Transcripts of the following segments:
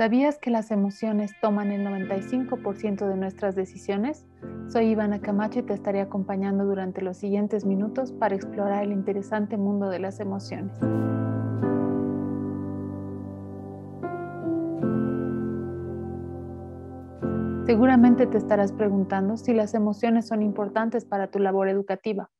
¿Sabías que las emociones toman el 95% de nuestras decisiones? Soy Ivana Camacho y te estaré acompañando durante los siguientes minutos para explorar el interesante mundo de las emociones. Seguramente te estarás preguntando si las emociones son importantes para tu labor educativa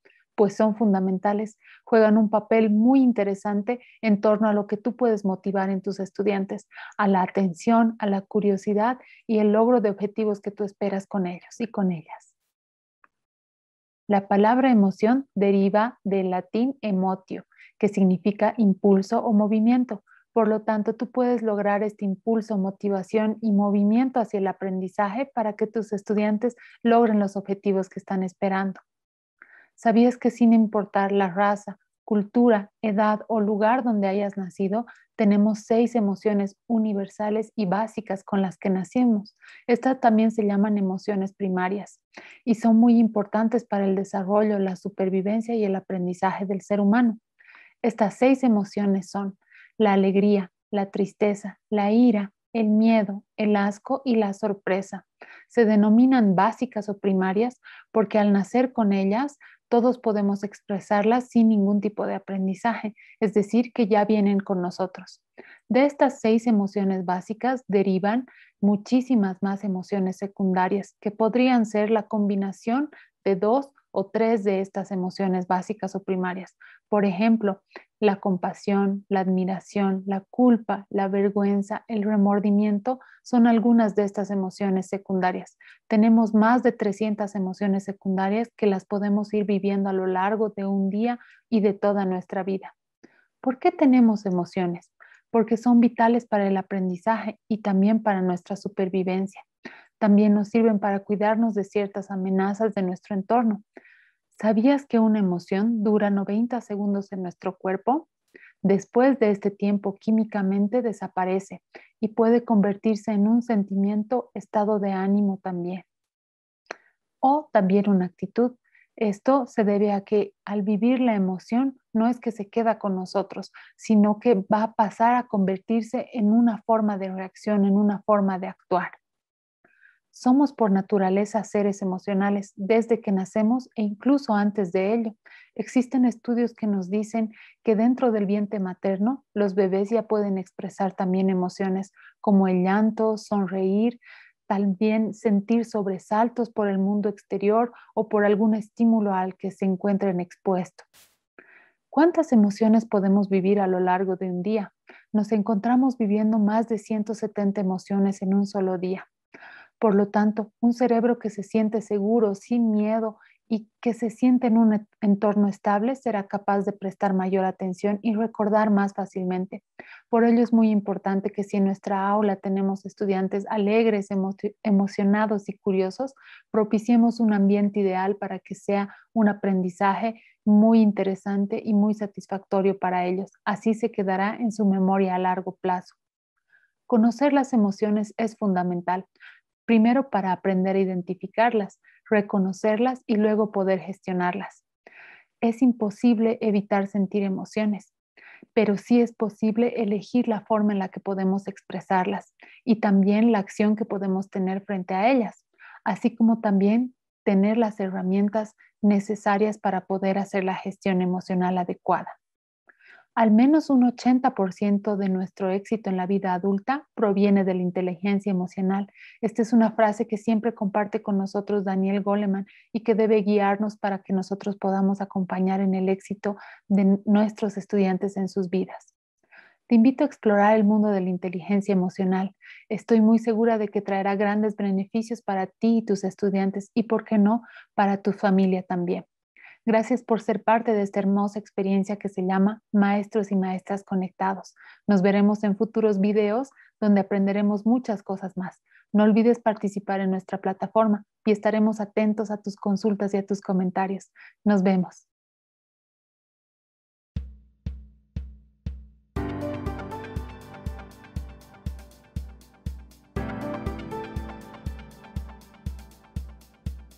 pues son fundamentales, juegan un papel muy interesante en torno a lo que tú puedes motivar en tus estudiantes, a la atención, a la curiosidad y el logro de objetivos que tú esperas con ellos y con ellas. La palabra emoción deriva del latín emotio, que significa impulso o movimiento, por lo tanto, tú puedes lograr este impulso, motivación y movimiento hacia el aprendizaje para que tus estudiantes logren los objetivos que están esperando. ¿Sabías que sin importar la raza, cultura, edad o lugar donde hayas nacido, tenemos seis emociones universales y básicas con las que nacemos? Estas también se llaman emociones primarias y son muy importantes para el desarrollo, la supervivencia y el aprendizaje del ser humano. Estas seis emociones son la alegría, la tristeza, la ira, el miedo, el asco y la sorpresa. Se denominan básicas o primarias porque al nacer con ellas todos podemos expresarlas sin ningún tipo de aprendizaje, es decir, que ya vienen con nosotros. De estas seis emociones básicas derivan muchísimas más emociones secundarias, que podrían ser la combinación de dos o tres de estas emociones básicas o primarias. Por ejemplo, la compasión, la admiración, la culpa, la vergüenza, el remordimiento son algunas de estas emociones secundarias. Tenemos más de 300 emociones secundarias que las podemos ir viviendo a lo largo de un día y de toda nuestra vida. ¿Por qué tenemos emociones? Porque son vitales para el aprendizaje y también para nuestra supervivencia. También nos sirven para cuidarnos de ciertas amenazas de nuestro entorno. ¿Sabías que una emoción dura 90 segundos en nuestro cuerpo? Después de este tiempo químicamente desaparece y puede convertirse en un sentimiento, estado de ánimo también. O también una actitud. Esto se debe a que al vivir la emoción no es que se queda con nosotros, sino que va a pasar a convertirse en una forma de reacción, en una forma de actuar. Somos por naturaleza seres emocionales desde que nacemos e incluso antes de ello. Existen estudios que nos dicen que dentro del vientre materno los bebés ya pueden expresar también emociones como el llanto, sonreír, también sentir sobresaltos por el mundo exterior o por algún estímulo al que se encuentren expuestos. ¿Cuántas emociones podemos vivir a lo largo de un día? Nos encontramos viviendo más de 170 emociones en un solo día. Por lo tanto, un cerebro que se siente seguro, sin miedo y que se siente en un entorno estable será capaz de prestar mayor atención y recordar más fácilmente. Por ello es muy importante que si en nuestra aula tenemos estudiantes alegres, emocionados y curiosos, propiciemos un ambiente ideal para que sea un aprendizaje muy interesante y muy satisfactorio para ellos. Así se quedará en su memoria a largo plazo. Conocer las emociones es fundamental primero para aprender a identificarlas, reconocerlas y luego poder gestionarlas. Es imposible evitar sentir emociones, pero sí es posible elegir la forma en la que podemos expresarlas y también la acción que podemos tener frente a ellas, así como también tener las herramientas necesarias para poder hacer la gestión emocional adecuada. Al menos un 80% de nuestro éxito en la vida adulta proviene de la inteligencia emocional. Esta es una frase que siempre comparte con nosotros Daniel Goleman y que debe guiarnos para que nosotros podamos acompañar en el éxito de nuestros estudiantes en sus vidas. Te invito a explorar el mundo de la inteligencia emocional. Estoy muy segura de que traerá grandes beneficios para ti y tus estudiantes y, por qué no, para tu familia también. Gracias por ser parte de esta hermosa experiencia que se llama Maestros y Maestras Conectados. Nos veremos en futuros videos donde aprenderemos muchas cosas más. No olvides participar en nuestra plataforma y estaremos atentos a tus consultas y a tus comentarios. Nos vemos.